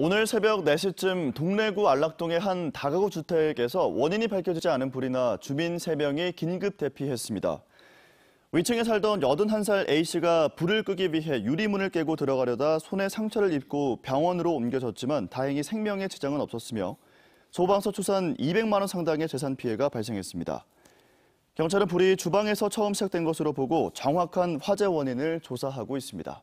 오늘 새벽 4시쯤 동래구 안락동의 한 다가구 주택에서 원인이 밝혀지지 않은 불이나 주민 3명이 긴급 대피했습니다. 위층에 살던 81살 A씨가 불을 끄기 위해 유리문을 깨고 들어가려다 손에 상처를 입고 병원으로 옮겨졌지만 다행히 생명의 지장은 없었으며 소방서 추산 200만 원 상당의 재산 피해가 발생했습니다. 경찰은 불이 주방에서 처음 시작된 것으로 보고 정확한 화재 원인을 조사하고 있습니다.